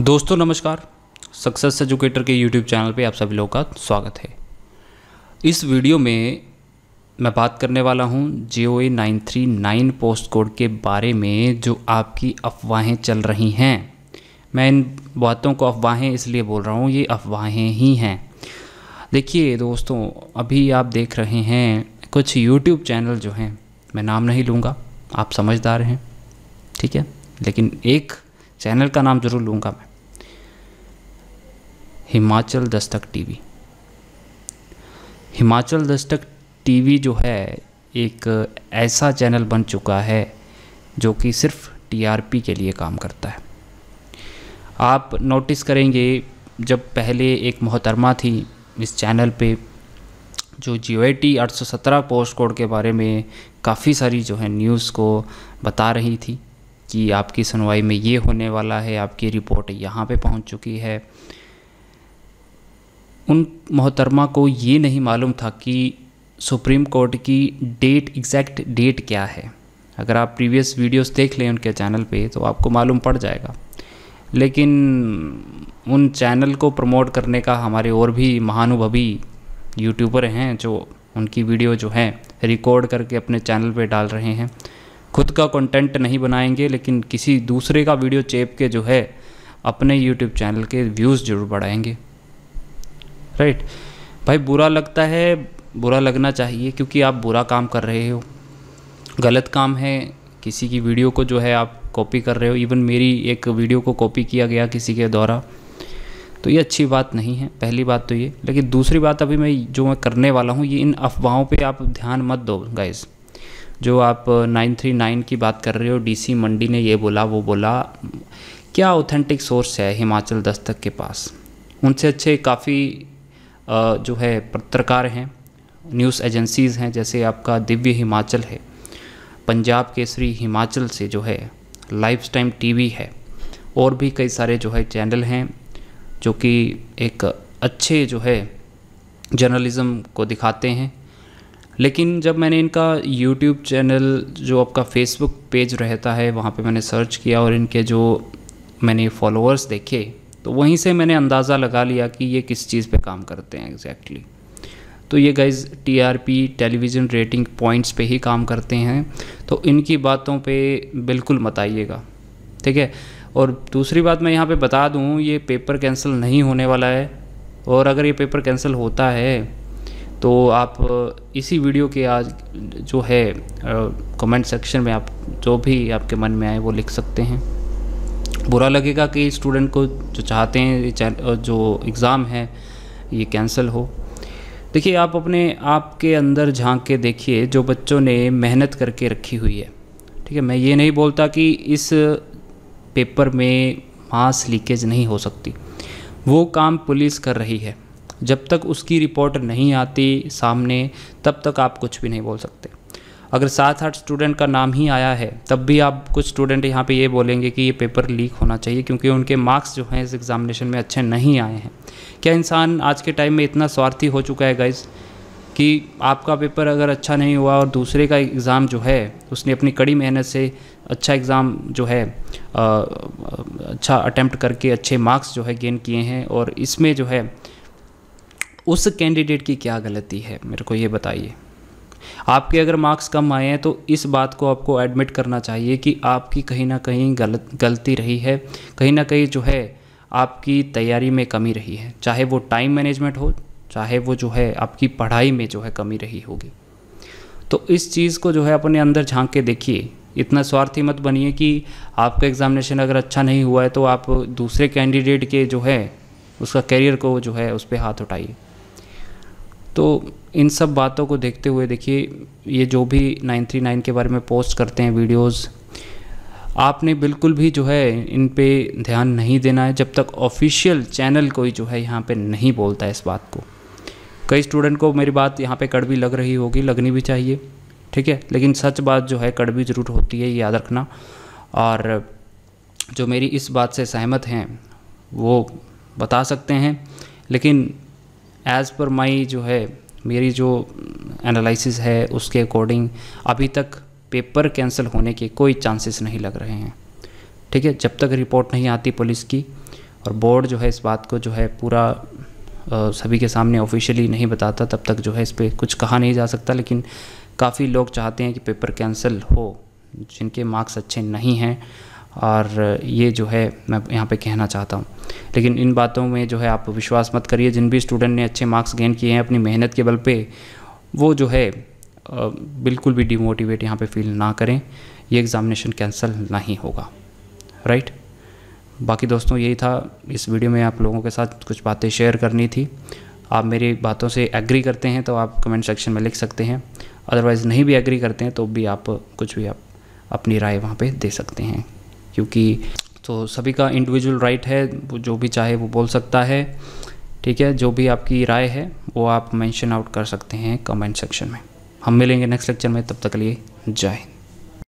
दोस्तों नमस्कार success educator के यूट्यूब चैनल पे आप सभी लोगों का स्वागत है इस वीडियो में मैं बात करने वाला हूँ J O A nine three nine post code के बारे में जो आपकी अफवाहें चल रही हैं मैं इन बातों को अफवाहें इसलिए बोल रहा हूँ ये अफवाहें ही हैं देखिए दोस्तों अभी आप देख रहे हैं कुछ यूट्यूब चैनल जो हैं मैं नाम नहीं लूँगा आप समझदार हैं ठीक है लेकिन एक चैनल का नाम ज़रूर लूँगा मैं हिमाचल दस्तक टीवी हिमाचल दस्तक टीवी जो है एक ऐसा चैनल बन चुका है जो कि सिर्फ टीआरपी के लिए काम करता है आप नोटिस करेंगे जब पहले एक मोहतरमा थी इस चैनल पे जो जी आई टी आठ सौ सत्रह पोस्ट कोड के बारे में काफ़ी सारी जो है न्यूज़ को बता रही थी कि आपकी सुनवाई में ये होने वाला है आपकी रिपोर्ट यहाँ पे पहुँच चुकी है उन मोहतरमा को ये नहीं मालूम था कि सुप्रीम कोर्ट की डेट एग्जैक्ट डेट क्या है अगर आप प्रीवियस वीडियोस देख लें उनके चैनल पे तो आपको मालूम पड़ जाएगा लेकिन उन चैनल को प्रमोट करने का हमारे और भी महानुभवी यूट्यूबर हैं जो उनकी वीडियो जो हैं रिकॉर्ड करके अपने चैनल पे डाल रहे हैं खुद का कंटेंट नहीं बनाएंगे लेकिन किसी दूसरे का वीडियो चेप के जो है अपने यूट्यूब चैनल के व्यूज़ जरूर बढ़ाएंगे राइट भाई बुरा लगता है बुरा लगना चाहिए क्योंकि आप बुरा काम कर रहे हो गलत काम है किसी की वीडियो को जो है आप कॉपी कर रहे हो इवन मेरी एक वीडियो को कॉपी किया गया किसी के द्वारा तो ये अच्छी बात नहीं है पहली बात तो ये लेकिन दूसरी बात अभी मैं जो मैं करने वाला हूँ ये इन अफवाहों पे आप ध्यान मत दो गाइज़ जो आप 939 की बात कर रहे हो डीसी मंडी ने ये बोला वो बोला क्या ऑथेंटिक सोर्स है हिमाचल दस्तक के पास उनसे अच्छे काफ़ी जो है पत्रकार हैं न्यूज़ एजेंसीज़ हैं जैसे आपका दिव्य हिमाचल है पंजाब केसरी हिमाचल से जो है लाइफ टाइम टी है और भी कई सारे जो है चैनल हैं जो कि एक अच्छे जो है जर्नलिज़म को दिखाते हैं लेकिन जब मैंने इनका यूट्यूब चैनल जो आपका फेसबुक पेज रहता है वहाँ पे मैंने सर्च किया और इनके जो मैंने फॉलोअर्स देखे तो वहीं से मैंने अंदाज़ा लगा लिया कि ये किस चीज़ पे काम करते हैं एग्जैक्टली exactly. तो ये guys TRP television rating points पे ही काम करते हैं तो इनकी बातों पे बिल्कुल मत आइएगा ठीक है और दूसरी बात मैं यहाँ पे बता दूँ ये पेपर कैंसिल नहीं होने वाला है और अगर ये पेपर कैंसिल होता है तो आप इसी वीडियो के आज जो है कमेंट सेक्शन में आप जो भी आपके मन में आए वो लिख सकते हैं बुरा लगेगा कि स्टूडेंट को जो चाहते हैं जो एग्ज़ाम है ये कैंसिल हो देखिए आप अपने आप के अंदर झांक के देखिए जो बच्चों ने मेहनत करके रखी हुई है ठीक है मैं ये नहीं बोलता कि इस पेपर में मास लीकेज नहीं हो सकती वो काम पुलिस कर रही है जब तक उसकी रिपोर्ट नहीं आती सामने तब तक आप कुछ भी नहीं बोल सकते अगर सात आठ स्टूडेंट का नाम ही आया है तब भी आप कुछ स्टूडेंट यहाँ पे ये बोलेंगे कि ये पेपर लीक होना चाहिए क्योंकि उनके मार्क्स जो हैं इस एग्ज़ामिनेशन में अच्छे नहीं आए हैं क्या इंसान आज के टाइम में इतना स्वार्थी हो चुका है गाइज़ कि आपका पेपर अगर अच्छा नहीं हुआ और दूसरे का एग्ज़ाम जो है उसने अपनी कड़ी मेहनत से अच्छा एग्ज़ाम जो है आ, अच्छा अटैम्प्ट करके अच्छे मार्क्स जो है गेन किए हैं और इसमें जो है उस कैंडिडेट की क्या गलती है मेरे को ये बताइए आपके अगर मार्क्स कम आए हैं तो इस बात को आपको एडमिट करना चाहिए कि आपकी कहीं ना कहीं गलत गलती रही है कहीं ना कहीं जो है आपकी तैयारी में कमी रही है चाहे वो टाइम मैनेजमेंट हो चाहे वो जो है आपकी पढ़ाई में जो है कमी रही होगी तो इस चीज़ को जो है अपने अंदर झांक के देखिए इतना स्वार्थी मत बनिए कि आपका एग्ज़ामिनेशन अगर अच्छा नहीं हुआ है तो आप दूसरे कैंडिडेट के जो है उसका करियर को जो है उस पर हाथ उठाइए तो इन सब बातों को देखते हुए देखिए ये जो भी 939 के बारे में पोस्ट करते हैं वीडियोस आपने बिल्कुल भी जो है इन पे ध्यान नहीं देना है जब तक ऑफिशियल चैनल कोई जो है यहाँ पे नहीं बोलता इस बात को कई स्टूडेंट को मेरी बात यहाँ पे कड़वी लग रही होगी लगनी भी चाहिए ठीक है लेकिन सच बात जो है कड़वी ज़रूर होती है याद रखना और जो मेरी इस बात से सहमत हैं वो बता सकते हैं लेकिन एज़ पर माई जो है मेरी जो एनालिसिस है उसके अकॉर्डिंग अभी तक पेपर कैंसिल होने के कोई चांसेस नहीं लग रहे हैं ठीक है जब तक रिपोर्ट नहीं आती पुलिस की और बोर्ड जो है इस बात को जो है पूरा आ, सभी के सामने ऑफिशियली नहीं बताता तब तक जो है इस पर कुछ कहा नहीं जा सकता लेकिन काफ़ी लोग चाहते हैं कि पेपर कैंसिल हो जिनके मार्क्स अच्छे नहीं हैं और ये जो है मैं यहाँ पे कहना चाहता हूँ लेकिन इन बातों में जो है आप विश्वास मत करिए जिन भी स्टूडेंट ने अच्छे मार्क्स गेन किए हैं अपनी मेहनत के बल पे वो जो है बिल्कुल भी डिमोटिवेट यहाँ पे फील ना करें ये एग्ज़ामिनेशन कैंसिल नहीं होगा राइट बाकी दोस्तों यही था इस वीडियो में आप लोगों के साथ कुछ बातें शेयर करनी थी आप मेरी बातों से एग्री करते हैं तो आप कमेंट सेक्शन में लिख सकते हैं अदरवाइज़ नहीं भी एग्री करते हैं तो भी आप कुछ भी आप अपनी राय वहाँ पे दे सकते हैं क्योंकि तो सभी का इंडिविजुअल राइट है वो जो भी चाहे वो बोल सकता है ठीक है जो भी आपकी राय है वो आप मेंशन आउट कर सकते हैं कमेंट सेक्शन में हम मिलेंगे नेक्स्ट लेक्चर में तब तक लिए जय हिंद